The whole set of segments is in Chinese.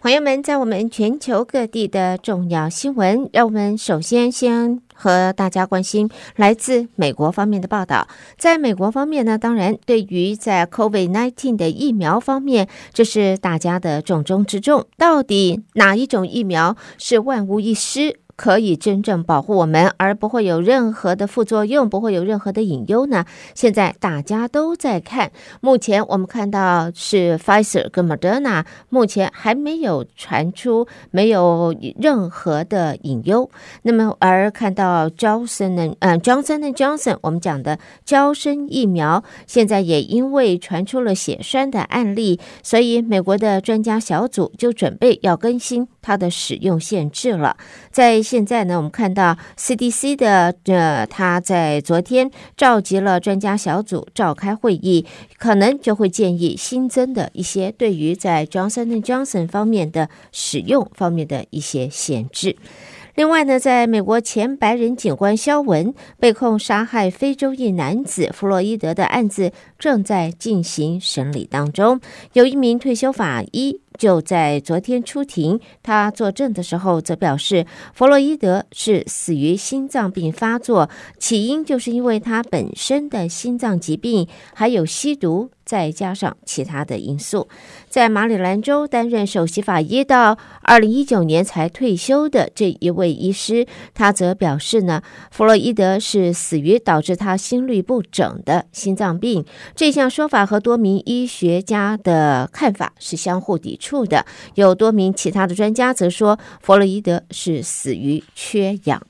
朋友们，在我们全球各地的重要新闻，让我们首先先和大家关心来自美国方面的报道。在美国方面呢，当然对于在 COVID-19 的疫苗方面，这是大家的重中之重。到底哪一种疫苗是万无一失？可以真正保护我们，而不会有任何的副作用，不会有任何的隐忧呢？现在大家都在看，目前我们看到是 Pfizer 跟 Moderna，目前还没有传出没有任何的隐忧。那么而看到 Johnson 嗯 Johnson 的 Johnson，我们讲的胶身疫苗，现在也因为传出了血栓的案例，所以美国的专家小组就准备要更新它的使用限制了，在。现在呢，我们看到 CDC 的呃，他在昨天召集了专家小组召开会议，可能就会建议新增的一些对于在 Johnson and Johnson 方面的使用方面的一些限制。另外呢，在美国前白人警官肖文被控杀害非洲裔男子弗洛伊德的案子正在进行审理当中，有一名退休法医。就在昨天出庭，他作证的时候则表示，弗洛伊德是死于心脏病发作，起因就是因为他本身的心脏疾病，还有吸毒，再加上其他的因素。在马里兰州担任首席法医到二零一九年才退休的这一位医师，他则表示呢，弗洛伊德是死于导致他心律不整的心脏病。这项说法和多名医学家的看法是相互抵触。处的有多名其他的专家则说，弗洛伊德是死于缺氧。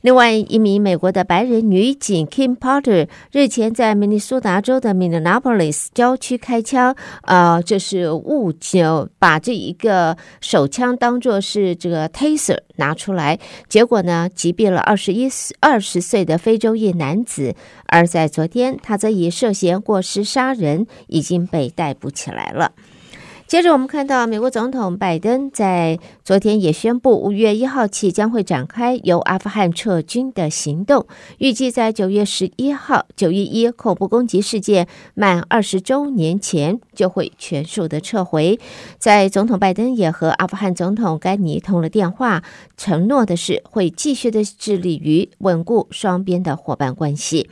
另外一名美国的白人女警 Kim p o t t e r 日前在明尼苏达州的 Minneapolis 郊区开枪，呃，这是误就把这一个手枪当做是这个 Taser 拿出来，结果呢击毙了二十一岁二十岁的非洲裔男子。而在昨天，他则以涉嫌过失杀人已经被逮捕起来了。接着，我们看到美国总统拜登在。昨天也宣布，五月一号起将会展开由阿富汗撤军的行动，预计在九月十一号（九月一）恐怖攻击事件满二十周年前就会全数的撤回。在总统拜登也和阿富汗总统甘尼通了电话，承诺的是会继续的致力于稳固双边的伙伴关系。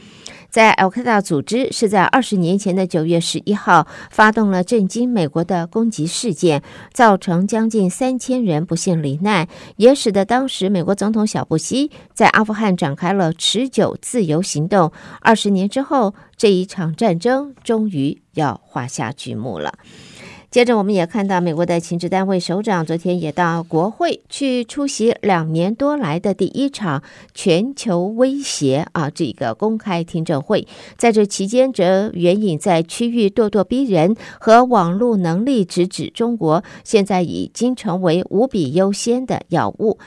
在 Al Qaeda 组织是在二十年前的九月十一号发动了震惊美国的攻击事件，造成将近三千人。不幸罹难，也使得当时美国总统小布希在阿富汗展开了持久自由行动。二十年之后，这一场战争终于要画下句幕了。接着，我们也看到，美国的情治单位首长昨天也到国会去出席两年多来的第一场全球威胁啊，这个公开听证会。在这期间，则援引在区域咄咄逼人和网络能力，直指中国现在已经成为无比优先的要务。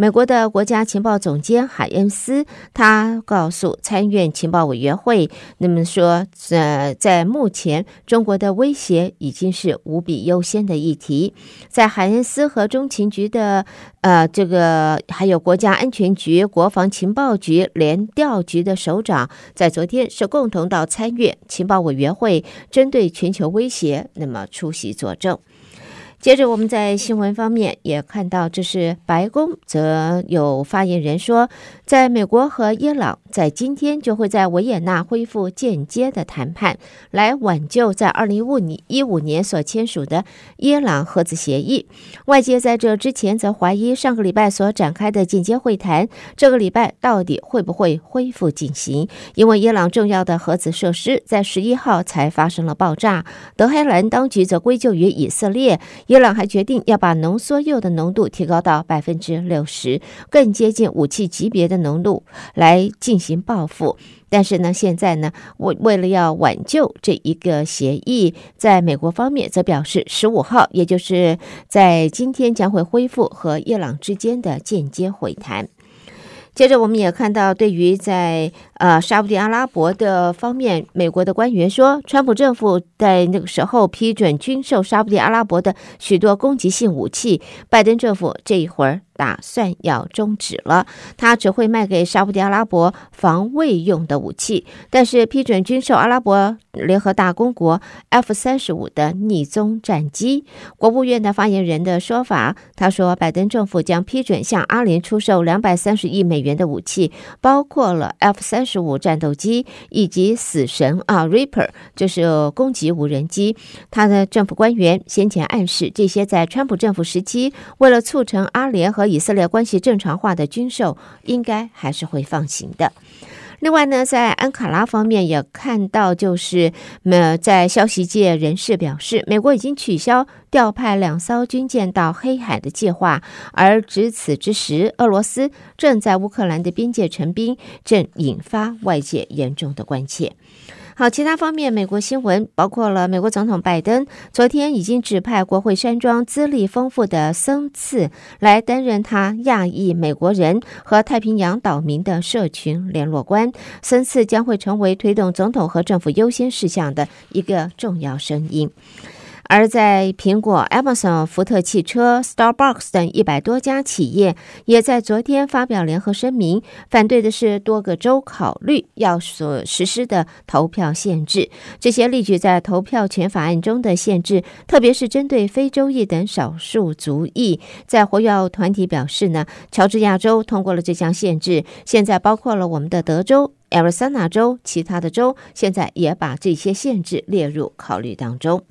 美国的国家情报总监海恩斯，他告诉参院情报委员会，那么说，呃，在目前中国的威胁已经是无比优先的议题。在海恩斯和中情局的呃这个，还有国家安全局、国防情报局联调局的首长，在昨天是共同到参议院情报委员会，针对全球威胁，那么出席作证。接着，我们在新闻方面也看到，这是白宫则有发言人说。在美国和伊朗在今天就会在维也纳恢复间接的谈判，来挽救在二零五年一五年所签署的伊朗核子协议。外界在这之前则怀疑上个礼拜所展开的间接会谈，这个礼拜到底会不会恢复进行？因为伊朗重要的核子设施在十一号才发生了爆炸，德黑兰当局则归咎于以色列。伊朗还决定要把浓缩铀的浓度提高到百分之六十，更接近武器级别的。浓度来进行报复，但是呢，现在呢，为为了要挽救这一个协议，在美国方面则表示十五号，也就是在今天将会恢复和伊朗之间的间接会谈。接着，我们也看到，对于在。呃，沙地阿拉伯的方面，美国的官员说，川普政府在那个时候批准军售沙地阿拉伯的许多攻击性武器，拜登政府这一会儿打算要终止了，他只会卖给沙地阿拉伯防卫用的武器，但是批准军售阿拉伯联合大公国 F 三十五的逆踪战机。国务院的发言人的说法，他说，拜登政府将批准向阿联出售两百三十亿美元的武器，包括了 F 三。十五战斗机以及死神啊 r a p p e r 就是攻击无人机。他的政府官员先前暗示，这些在川普政府时期为了促成阿联和以色列关系正常化的军售，应该还是会放行的。另外呢，在安卡拉方面也看到，就是呃，在消息界人士表示，美国已经取消调派两艘军舰到黑海的计划，而值此之时，俄罗斯正在乌克兰的边界成兵，正引发外界严重的关切。好，其他方面，美国新闻包括了美国总统拜登昨天已经指派国会山庄资历丰富的森次来担任他亚裔美国人和太平洋岛民的社群联络官。森次将会成为推动总统和政府优先事项的一个重要声音。而在苹果、Amazon、福特汽车、Starbucks 等一百多家企业，也在昨天发表联合声明，反对的是多个州考虑要所实施的投票限制。这些例举在投票权法案中的限制，特别是针对非洲裔等少数族裔。在活跃团体表示呢，乔治亚州通过了这项限制，现在包括了我们的德州、阿拉斯纳州，其他的州现在也把这些限制列入考虑当中。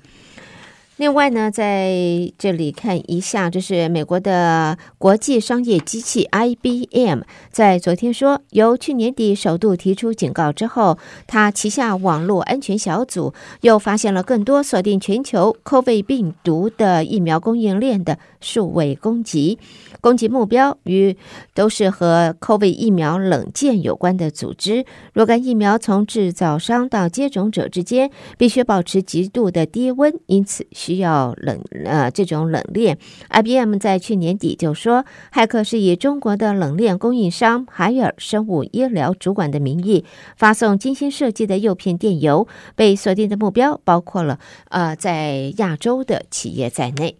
另外呢，在这里看一下，就是美国的国际商业机器 IBM，在昨天说由去年底首度提出警告之后，它旗下网络安全小组又发现了更多锁定全球 COVID 病毒的疫苗供应链的。数位攻击，攻击目标与都是和 COVID 疫苗冷箭有关的组织。若干疫苗从制造商到接种者之间必须保持极度的低温，因此需要冷呃这种冷链。IBM 在去年底就说，骇客是以中国的冷链供应商海尔生物医疗主管的名义发送精心设计的诱骗电邮，被锁定的目标包括了呃在亚洲的企业在内。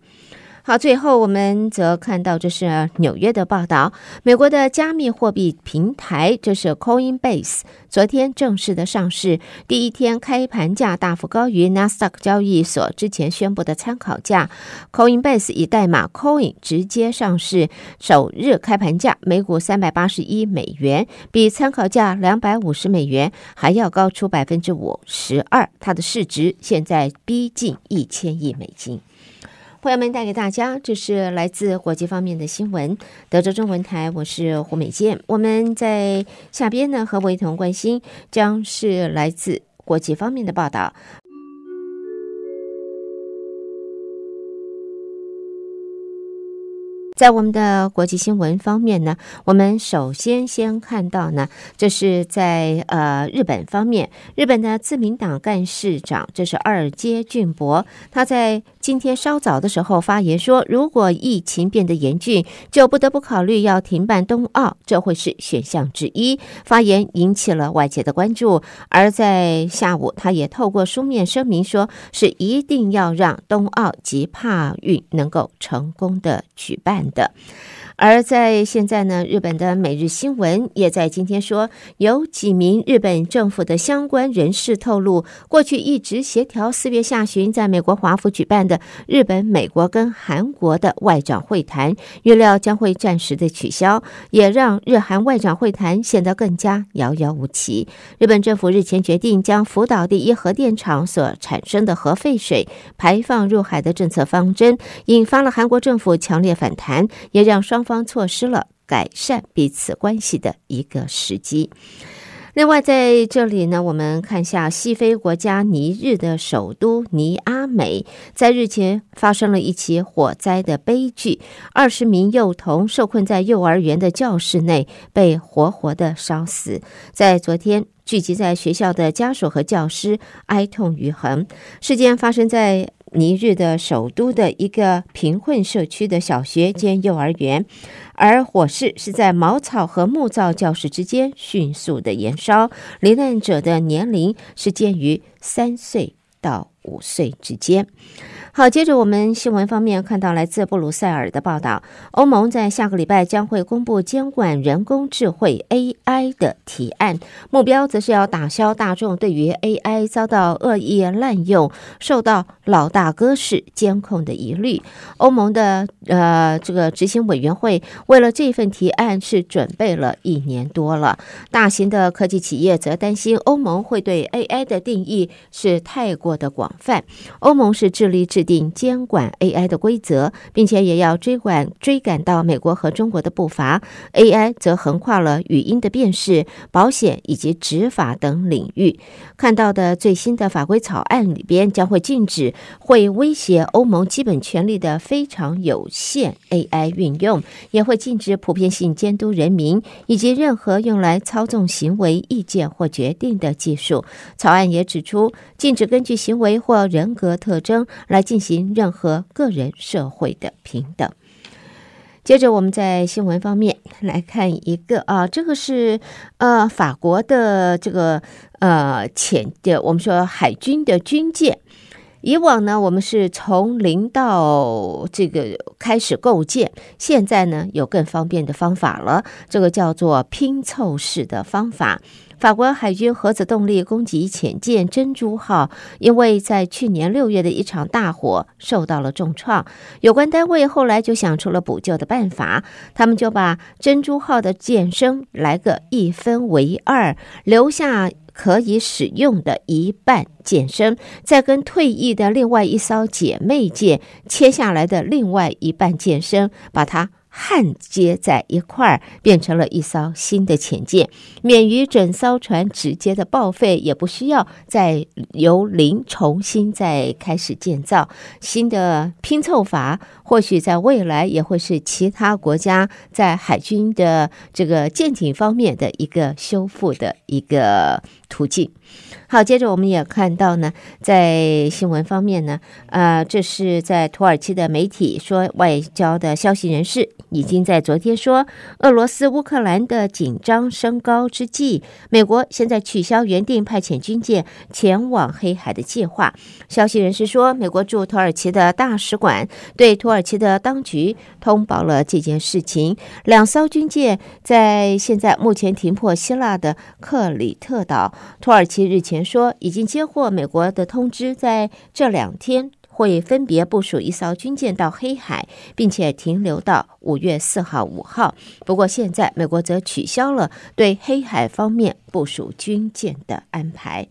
好，最后我们则看到，这是纽约的报道。美国的加密货币平台，这是 Coinbase，昨天正式的上市，第一天开盘价大幅高于 Nasdaq 交易所之前宣布的参考价。Coinbase 以代码 Coin 直接上市，首日开盘价每股三百八十一美元，比参考价两百五十美元还要高出百分之五十二。它的市值现在逼近一千亿美金。朋友们带给大家，这是来自国际方面的新闻。德州中文台，我是胡美健。我们在下边呢，和我一同关心将是来自国际方面的报道。在我们的国际新闻方面呢，我们首先先看到呢，这是在呃日本方面，日本的自民党干事长，这是二阶俊博，他在今天稍早的时候发言说，如果疫情变得严峻，就不得不考虑要停办冬奥，这会是选项之一。发言引起了外界的关注，而在下午，他也透过书面声明说，是一定要让冬奥及帕运能够成功的举办。的。而在现在呢，日本的《每日新闻》也在今天说，有几名日本政府的相关人士透露，过去一直协调四月下旬在美国华府举办的日本、美国跟韩国的外长会谈，预料将会暂时的取消，也让日韩外长会谈显得更加遥遥无期。日本政府日前决定将福岛第一核电厂所产生的核废水排放入海的政策方针，引发了韩国政府强烈反弹，也让双方。方错失了改善彼此关系的一个时机。另外，在这里呢，我们看一下西非国家尼日的首都尼阿美，在日前发生了一起火灾的悲剧，二十名幼童受困在幼儿园的教室内，被活活的烧死。在昨天，聚集在学校的家属和教师哀痛欲横。事件发生在。尼日的首都的一个贫困社区的小学兼幼儿园，而火势是在茅草和木造教室之间迅速的燃烧。罹难者的年龄是介于三岁到五岁之间。好，接着我们新闻方面看到来自布鲁塞尔的报道，欧盟在下个礼拜将会公布监管人工智慧 AI 的提案，目标则是要打消大众对于 AI 遭到恶意滥用、受到老大哥式监控的疑虑。欧盟的呃这个执行委员会为了这份提案是准备了一年多了，大型的科技企业则担心欧盟会对 AI 的定义是太过的广泛。欧盟是致力于。制定监管 AI 的规则，并且也要追赶追赶到美国和中国的步伐。AI 则横跨了语音的辨识、保险以及执法等领域。看到的最新的法规草案里边，将会禁止会威胁欧盟基本权利的非常有限 AI 运用，也会禁止普遍性监督人民以及任何用来操纵行为、意见或决定的技术。草案也指出，禁止根据行为或人格特征来。进行任何个人社会的平等。接着，我们在新闻方面来看一个啊，这个是呃法国的这个呃潜的，我们说海军的军舰。以往呢，我们是从零到这个开始构建，现在呢有更方便的方法了，这个叫做拼凑式的方法。法国海军核子动力攻击潜舰“珍珠号”，因为在去年六月的一场大火受到了重创，有关单位后来就想出了补救的办法，他们就把“珍珠号”的舰身来个一分为二，留下可以使用的一半舰身，再跟退役的另外一艘姐妹舰切下来的另外一半舰身，把它。焊接在一块儿，变成了一艘新的潜舰，免于整艘船直接的报废，也不需要再由零重新再开始建造。新的拼凑法，或许在未来也会是其他国家在海军的这个舰艇方面的一个修复的一个途径。好，接着我们也看到呢，在新闻方面呢，呃，这是在土耳其的媒体说，外交的消息人士已经在昨天说，俄罗斯乌克兰的紧张升高之际，美国现在取消原定派遣军舰前往黑海的计划。消息人士说，美国驻土耳其的大使馆对土耳其的当局通报了这件事情。两艘军舰在现在目前停泊希腊的克里特岛，土耳其日前。说已经接获美国的通知，在这两天会分别部署一艘军舰到黑海，并且停留到五月四号五号。不过现在美国则取消了对黑海方面部署军舰的安排。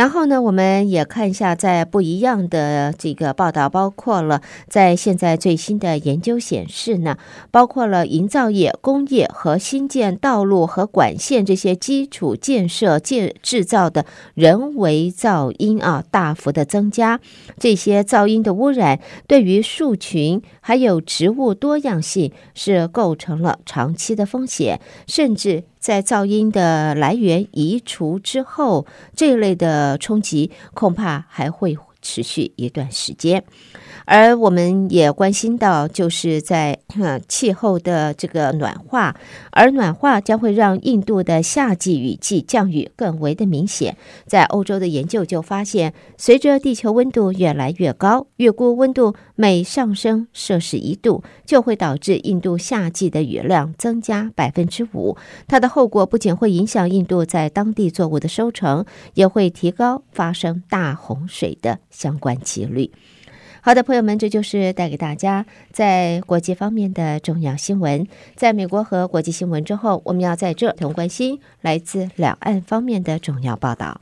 然后呢，我们也看一下，在不一样的这个报道，包括了在现在最新的研究显示呢，包括了营造业、工业和新建道路和管线这些基础建设建制造的人为噪音啊，大幅的增加。这些噪音的污染对于树群还有植物多样性是构成了长期的风险，甚至。在噪音的来源移除之后，这一类的冲击恐怕还会持续一段时间。而我们也关心到，就是在 气候的这个暖化，而暖化将会让印度的夏季雨季降雨更为的明显。在欧洲的研究就发现，随着地球温度越来越高，预估温度每上升摄氏一度，就会导致印度夏季的雨量增加百分之五。它的后果不仅会影响印度在当地作物的收成，也会提高发生大洪水的相关几率。好的，朋友们，这就是带给大家在国际方面的重要新闻。在美国和国际新闻之后，我们要在这同关心来自两岸方面的重要报道。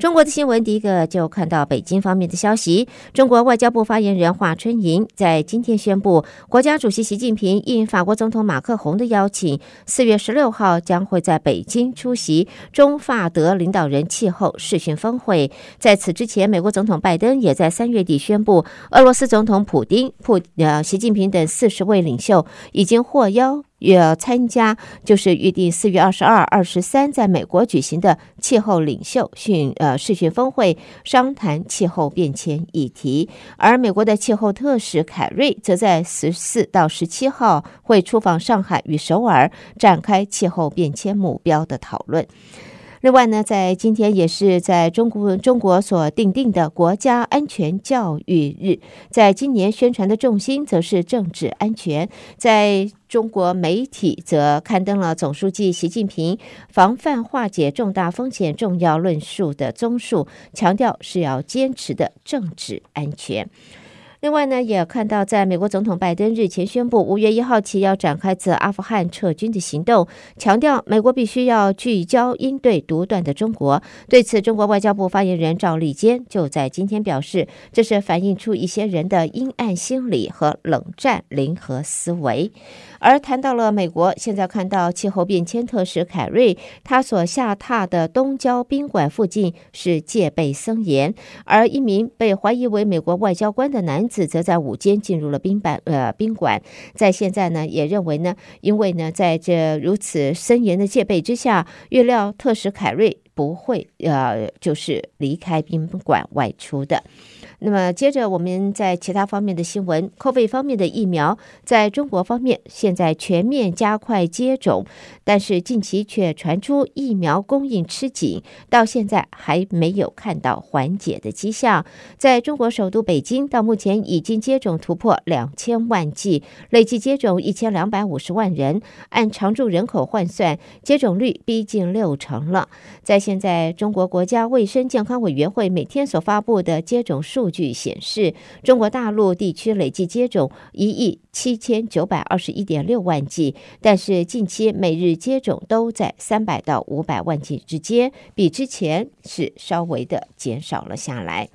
中国的新闻，第一个就看到北京方面的消息。中国外交部发言人华春莹在今天宣布，国家主席习近平应法国总统马克龙的邀请，四月十六号将会在北京出席中法德领导人气候视讯峰会。在此之前，美国总统拜登也在三月底宣布，俄罗斯总统普京、普呃习近平等四十位领袖已经获邀。要参加就是预定四月二十二、二十三在美国举行的气候领袖训呃视讯峰会，商谈气候变迁议题。而美国的气候特使凯瑞则在十四到十七号会出访上海与首尔，展开气候变迁目标的讨论。另外呢，在今天也是在中国中国所定定的国家安全教育日，在今年宣传的重心则是政治安全。在中国媒体则刊登了总书记习近平防范化解重大风险重要论述的综述，强调是要坚持的政治安全。另外呢，也看到，在美国总统拜登日前宣布，五月一号起要展开自阿富汗撤军的行动，强调美国必须要聚焦应对独断的中国。对此，中国外交部发言人赵立坚就在今天表示，这是反映出一些人的阴暗心理和冷战零和思维。而谈到了美国，现在看到气候变迁特使凯瑞，他所下榻的东郊宾馆附近是戒备森严，而一名被怀疑为美国外交官的男子，则在午间进入了宾馆。呃，宾馆在现在呢，也认为呢，因为呢，在这如此森严的戒备之下，预料特使凯瑞不会呃，就是离开宾馆外出的。那么接着我们在其他方面的新闻，扣费方面的疫苗在中国方面现在全面加快接种，但是近期却传出疫苗供应吃紧，到现在还没有看到缓解的迹象。在中国首都北京，到目前已经接种突破两千万剂，累计接种一千两百五十万人，按常住人口换算，接种率逼近六成了。在现在，中国国家卫生健康委员会每天所发布的接种数。数据显示，中国大陆地区累计接种一亿七千九百二十一点六万剂，但是近期每日接种都在三百到五百万剂之间，比之前是稍微的减少了下来。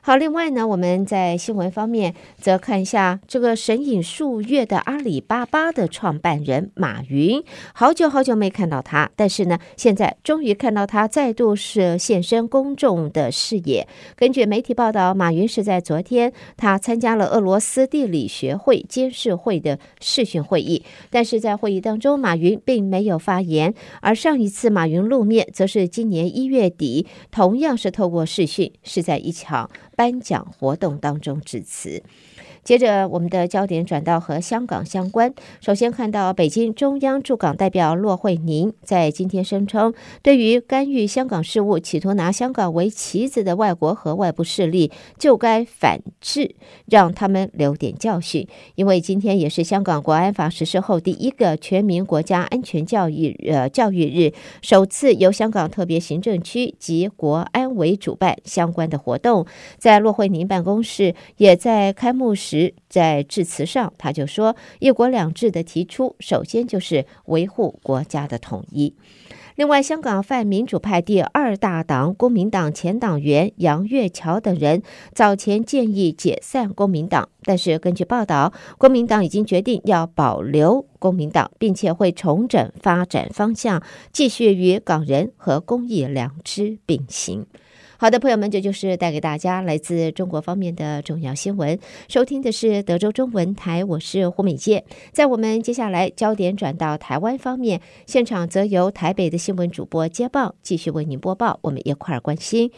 好，另外呢，我们在新闻方面则看一下这个神隐数月的阿里巴巴的创办人马云，好久好久没看到他，但是呢，现在终于看到他再度是现身公众的视野。根据媒体报道，马云是在昨天他参加了俄罗斯地理学会监事会的视讯会议，但是在会议当中，马云并没有发言。而上一次马云露面，则是今年一月底，同样是透过视讯，是在一场。颁奖活动当中致辞。接着，我们的焦点转到和香港相关。首先看到，北京中央驻港代表骆惠宁在今天声称，对于干预香港事务、企图拿香港为棋子的外国和外部势力，就该反制，让他们留点教训。因为今天也是香港国安法实施后第一个全民国家安全教育呃教育日，首次由香港特别行政区及国安委主办相关的活动。在骆惠宁办公室，也在开幕时。在致辞上，他就说：“一国两制的提出，首先就是维护国家的统一。另外，香港泛民主派第二大党公民党前党员杨岳桥等人早前建议解散公民党，但是根据报道，公民党已经决定要保留公民党，并且会重整发展方向，继续与港人和公益良知并行。”好的，朋友们，这就是带给大家来自中国方面的重要新闻。收听的是德州中文台，我是胡美健。在我们接下来焦点转到台湾方面，现场则由台北的新闻主播接报，继续为您播报。我们一块儿关心。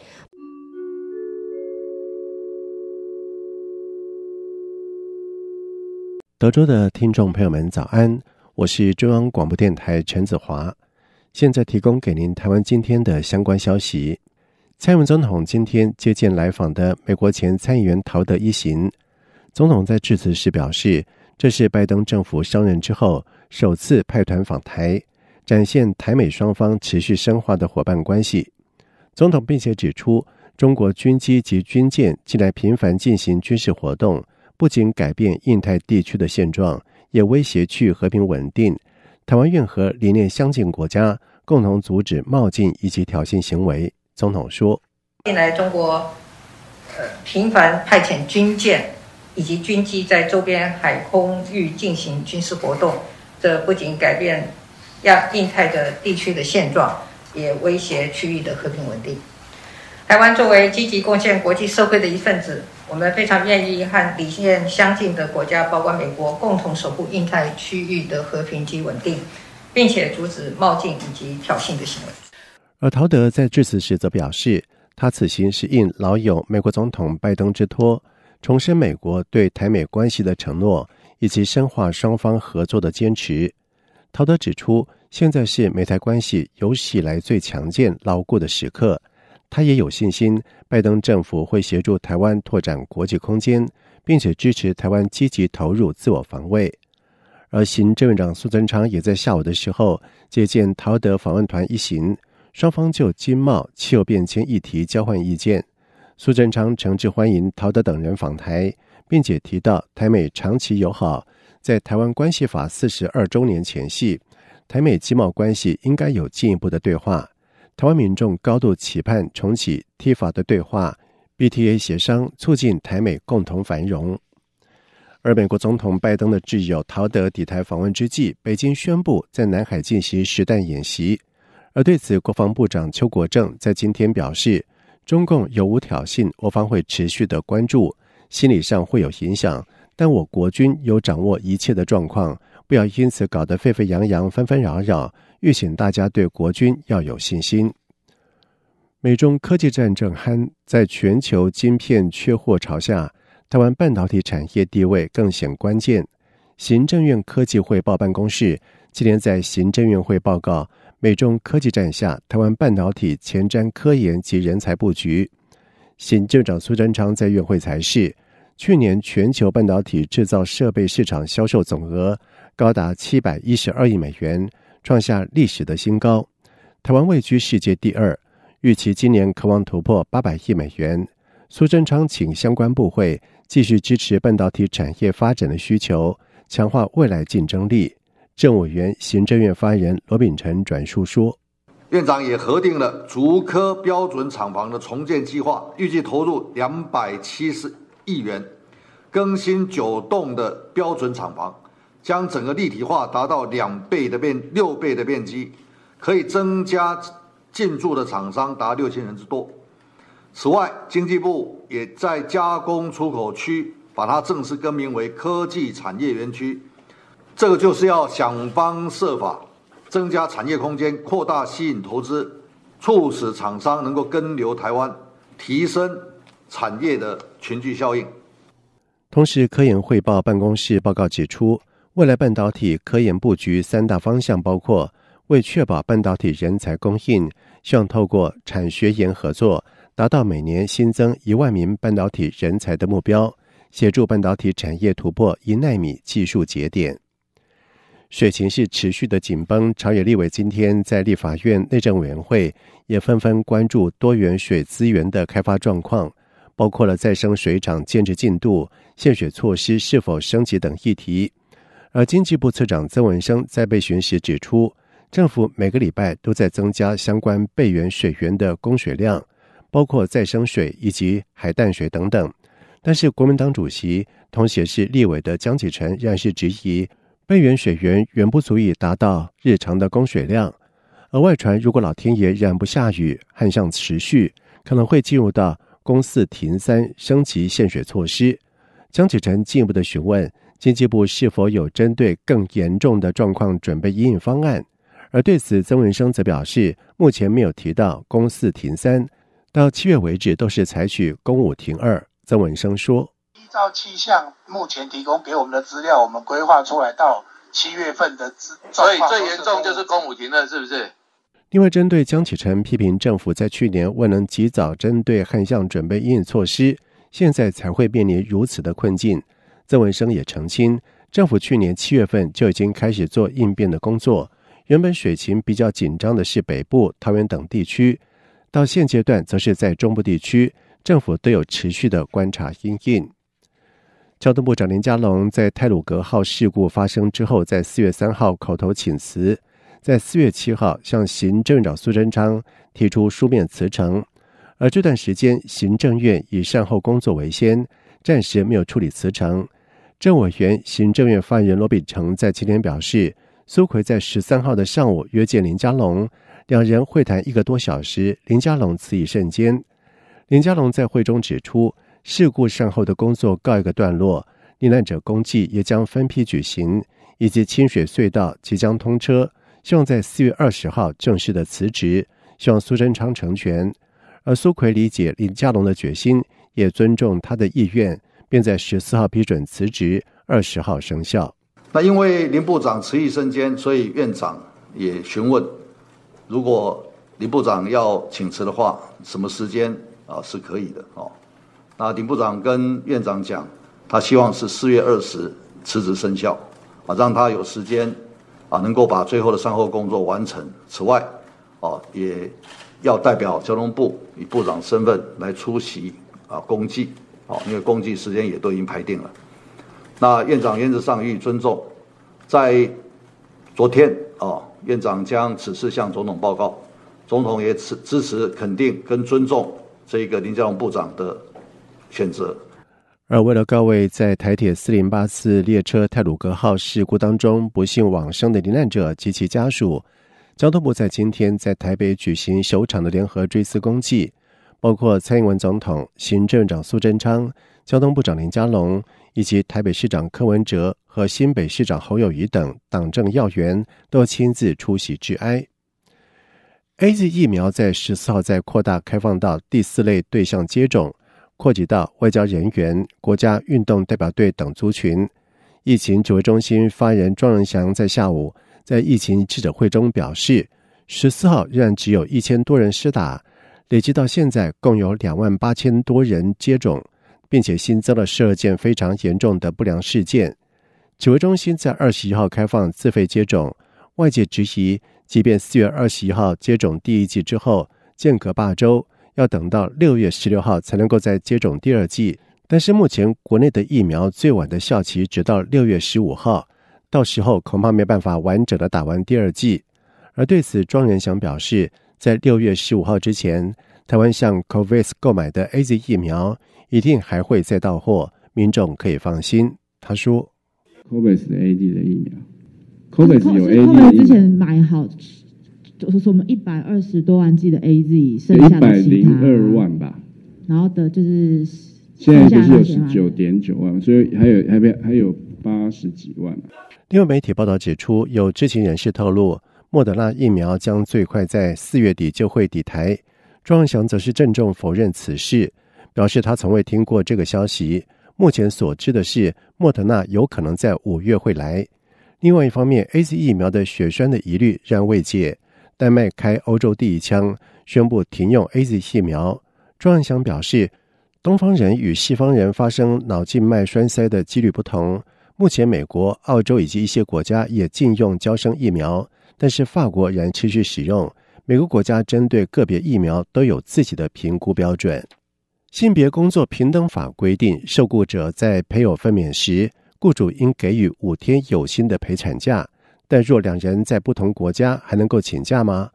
德州的听众朋友们，早安，我是中央广播电台陈子华，现在提供给您台湾今天的相关消息。蔡英文总统今天接见来访的美国前参议员陶德一行。总统在致辞时表示，这是拜登政府上任之后首次派团访台，展现台美双方持续深化的伙伴关系。总统并且指出，中国军机及军舰近来频繁进行军事活动，不仅改变印太地区的现状，也威胁区域和平稳定。台湾愿和理念相近国家共同阻止冒进以及挑衅行为。总统说：“近来，中国呃频繁派遣军舰以及军机在周边海空域进行军事活动，这不仅改变亚印太的地区的现状，也威胁区域的和平稳定。台湾作为积极贡献国际社会的一份子，我们非常愿意和理念相近的国家，包括美国，共同守护印太区域的和平及稳定，并且阻止冒进以及挑衅的行为。”而陶德在致辞时则表示，他此行是应老友美国总统拜登之托，重申美国对台美关系的承诺以及深化双方合作的坚持。陶德指出，现在是美台关系有史以来最强健、牢固的时刻，他也有信心，拜登政府会协助台湾拓展国际空间，并且支持台湾积极投入自我防卫。而行政院长苏贞昌也在下午的时候接见陶德访问团一行。双方就经贸、气候变迁议题交换意见。苏贞昌诚挚欢迎陶德等人访台，并且提到台美长期友好，在台湾关系法四十二周年前夕，台美经贸关系应该有进一步的对话。台湾民众高度期盼重启 T 法的对话、BTA 协商，促进台美共同繁荣。而美国总统拜登的挚友陶德抵台访问之际，北京宣布在南海进行实弹演习。而对此，国防部长邱国正在今天表示：“中共有无挑衅，我方会持续的关注，心理上会有影响，但我国军有掌握一切的状况，不要因此搞得沸沸扬扬、纷纷扰扰。预请大家对国军要有信心。”美中科技战争酣，在全球晶片缺货潮下，台湾半导体产业地位更显关键。行政院科技汇报办公室今天在行政院会报告。美中科技战下，台湾半导体前瞻科研及人才布局。新政长苏贞昌在院会才是，去年全球半导体制造设备市场销售总额高达七百一十二亿美元，创下历史的新高。台湾位居世界第二，预期今年渴望突破八百亿美元。苏贞昌请相关部会继续支持半导体产业发展的需求，强化未来竞争力。政务员、行政院发言人罗秉成转述说：“院长也核定了竹科标准厂房的重建计划，预计投入两百七十亿元，更新九栋的标准厂房，将整个立体化达到两倍的变六倍的面积，可以增加进驻的厂商达六千人之多。此外，经济部也在加工出口区把它正式更名为科技产业园区。”这个就是要想方设法增加产业空间，扩大吸引投资，促使厂商能够跟留台湾，提升产业的群聚效应。同时，科研汇报办公室报告指出，未来半导体科研布局三大方向包括：为确保半导体人才供应，希望透过产学研合作，达到每年新增一万名半导体人才的目标，协助半导体产业突破一纳米技术节点。水情是持续的紧绷，朝野立委今天在立法院内政委员会也纷纷关注多元水资源的开发状况，包括了再生水厂建设进度、限水措施是否升级等议题。而经济部次长曾文生在被询时指出，政府每个礼拜都在增加相关备援水源的供水量，包括再生水以及海淡水等等。但是，国民党主席、同时也是立委的江启臣仍然是质疑。备援水源远不足以达到日常的供水量，而外传如果老天爷仍然不下雨，旱象持续，可能会进入到公四停三升级限水措施。江启臣进一步的询问，经济部是否有针对更严重的状况准备阴应方案？而对此曾文生则表示，目前没有提到公四停三，到七月为止都是采取公五停二。曾文生说。照气象目前提供给我们的资料，我们规划出来到七月份的资，所以最严重就是公武停了，是不是？另外，针对江启臣批评政府在去年未能及早针对旱象准备应措施，现在才会面临如此的困境，曾文生也澄清，政府去年七月份就已经开始做应变的工作。原本水情比较紧张的是北部、桃园等地区，到现阶段则是在中部地区，政府都有持续的观察应应。交通部长林佳龙在泰鲁格号事故发生之后，在四月三号口头请辞，在四月七号向行政院长苏贞昌提出书面辞呈。而这段时间，行政院以善后工作为先，暂时没有处理辞呈。政委员、行政院发言人罗秉成在今天表示，苏奎在十三号的上午约见林佳龙，两人会谈一个多小时。林佳龙辞意甚坚。林佳龙在会中指出。事故善后的工作告一个段落，罹难者公祭也将分批举行，以及清水隧道即将通车，希望在四月二十号正式的辞职，希望苏贞昌成全。而苏奎理解林佳龙的决心，也尊重他的意愿，并在十四号批准辞职，二十号生效。那因为林部长辞意生间，所以院长也询问，如果林部长要请辞的话，什么时间啊是可以的哦。啊，林部长跟院长讲，他希望是四月二十辞职生效，啊，让他有时间啊，能够把最后的善后工作完成。此外，哦，也要代表交通部以部长身份来出席啊，公祭，哦，因为公祭时间也都已经排定了。那院长原则上予以尊重，在昨天哦，院长将此事向总统报告，总统也支支持、肯定跟尊重这个林家龙部长的。选择。而为了告慰在台铁四零八次列车泰鲁格号事故当中不幸往生的罹难者及其家属，交通部在今天在台北举行首场的联合追思公祭，包括蔡英文总统、行政长苏贞昌、交通部长林佳龙以及台北市长柯文哲和新北市长侯友谊等党政要员都亲自出席致哀。A Z 疫苗在十四号在扩大开放到第四类对象接种。扩及到外交人员、国家运动代表队等族群。疫情指挥中心发言人庄仁祥在下午在疫情记者会中表示，十四号仍然只有一千多人施打，累计到现在共有两万八千多人接种，并且新增了十二件非常严重的不良事件。指挥中心在二十一号开放自费接种，外界质疑，即便四月二十一号接种第一剂之后，间隔八周。要等到六月十六号才能够再接种第二剂，但是目前国内的疫苗最晚的效期直到六月十五号，到时候恐怕没办法完整的打完第二剂。而对此，庄仁祥表示，在六月十五号之前，台湾向 c o v i x 购买的 A Z 疫苗一定还会再到货，民众可以放心。他说，c o v i x 的 A Z 的疫苗，c o v i x 有 A D 之前买好。就是说，我们一百二十多万剂的 AZ，剩下的一百零二万吧。然后的就是，现在就是有十九点九万，所以还有还没还有八十几万。另外，媒体报道指出，有知情人士透露，莫德纳疫苗将最快在四月底就会抵台。庄祥则是郑重否认此事，表示他从未听过这个消息。目前所知的是，莫德纳有可能在五月会来。另外一方面，AZ 疫苗的血栓的疑虑仍未解。丹麦开欧洲第一枪，宣布停用 A Z 疫苗。庄汉祥表示，东方人与西方人发生脑静脉栓塞的几率不同。目前，美国、澳洲以及一些国家也禁用交生疫苗，但是法国仍持续使用。每个国家针对个别疫苗都有自己的评估标准。性别工作平等法规定，受雇者在配偶分娩时，雇主应给予五天有薪的陪产假。但若两人在不同国家，还能够请假吗？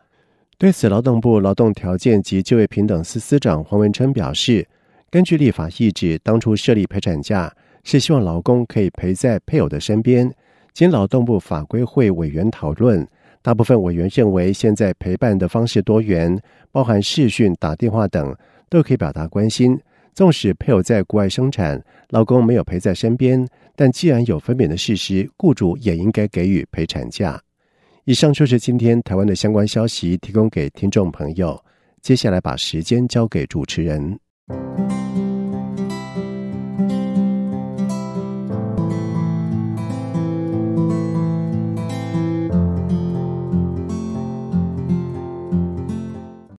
对此，劳动部劳动条件及就业平等司司长黄文琛表示，根据立法意志，当初设立陪产假是希望劳工可以陪在配偶的身边。经劳动部法规会委员讨论，大部分委员认为，现在陪伴的方式多元，包含视讯、打电话等，都可以表达关心。纵使配偶在国外生产，老公没有陪在身边，但既然有分娩的事实，雇主也应该给予陪产假。以上就是今天台湾的相关消息，提供给听众朋友。接下来把时间交给主持人。